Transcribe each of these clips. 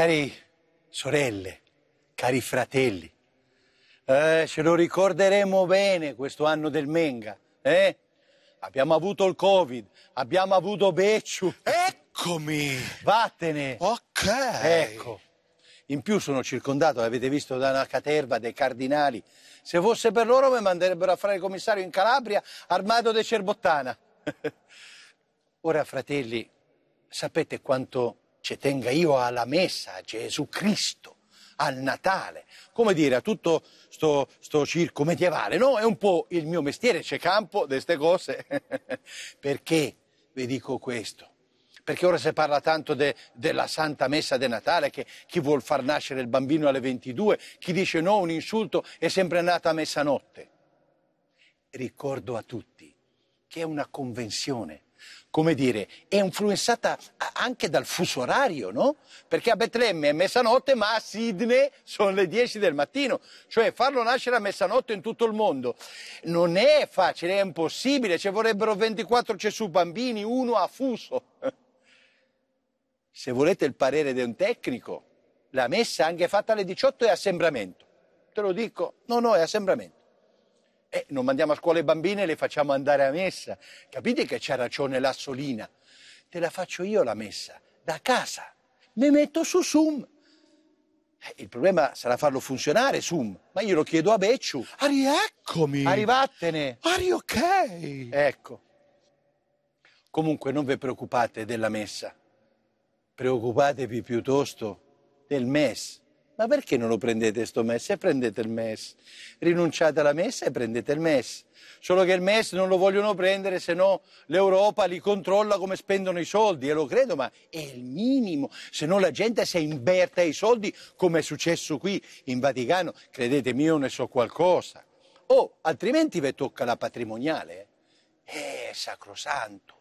cari sorelle, cari fratelli, eh, ce lo ricorderemo bene questo anno del Menga. Eh? Abbiamo avuto il Covid, abbiamo avuto Becciu. Eccomi! Vattene! Ok! Ecco. In più sono circondato, l'avete visto, da una caterva dei cardinali. Se fosse per loro mi manderebbero a fare il commissario in Calabria, armato de cerbottana. Ora, fratelli, sapete quanto ci tenga io alla messa, a Gesù Cristo, al Natale, come dire, a tutto questo circo medievale, no? È un po' il mio mestiere, c'è campo di queste cose. Perché vi dico questo? Perché ora si parla tanto de, della Santa Messa di Natale, che chi vuol far nascere il bambino alle 22, chi dice no, un insulto, è sempre nata a messanotte. Ricordo a tutti che è una convenzione come dire, è influenzata anche dal fuso orario, no? Perché a Betlemme è mezzanotte, ma a Sydney sono le 10 del mattino. Cioè farlo nascere a mezzanotte in tutto il mondo non è facile, è impossibile. Ci vorrebbero 24 Gesù bambini, uno a fuso. Se volete il parere di un tecnico, la messa anche fatta alle 18 è assembramento. Te lo dico, no, no, è assembramento. Eh, non mandiamo a scuola i bambini e le facciamo andare a messa. Capite che c'ha ragione la Solina? Te la faccio io la messa, da casa. Mi metto su Zoom. Eh, il problema sarà farlo funzionare Zoom, ma io lo chiedo a Becciu. Ari, eccomi! Arrivattene! Ari, ok! Ecco. Comunque non vi preoccupate della messa. Preoccupatevi piuttosto del MES. Ma perché non lo prendete sto MES e prendete il MES? Rinunciate alla MES e prendete il MES. Solo che il MES non lo vogliono prendere, se no l'Europa li controlla come spendono i soldi. E lo credo, ma è il minimo. Se no la gente si imberta i soldi, come è successo qui in Vaticano. Credetemi, io ne so qualcosa. O oh, altrimenti vi tocca la patrimoniale. Eh, eh sacrosanto.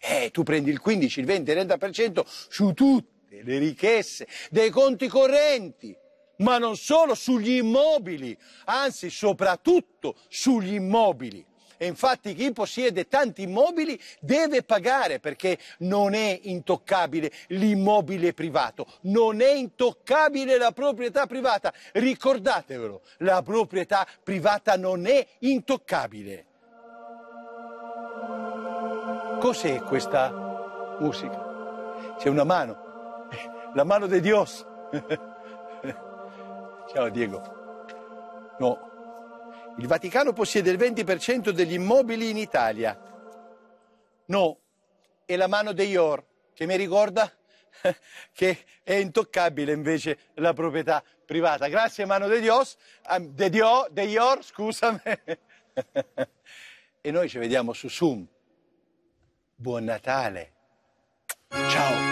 Eh, tu prendi il 15, il 20, il 30% su tutte le ricchezze dei conti correnti ma non solo sugli immobili, anzi soprattutto sugli immobili. E infatti chi possiede tanti immobili deve pagare perché non è intoccabile l'immobile privato, non è intoccabile la proprietà privata. Ricordatevelo, la proprietà privata non è intoccabile. Cos'è questa musica? C'è una mano, la mano di Dios. Ciao Diego. No. Il Vaticano possiede il 20% degli immobili in Italia. No. È la mano degli Or che mi ricorda che è intoccabile invece la proprietà privata. Grazie mano de Dios, de Dio, de Ior, scusami. E noi ci vediamo su Zoom. Buon Natale. Ciao.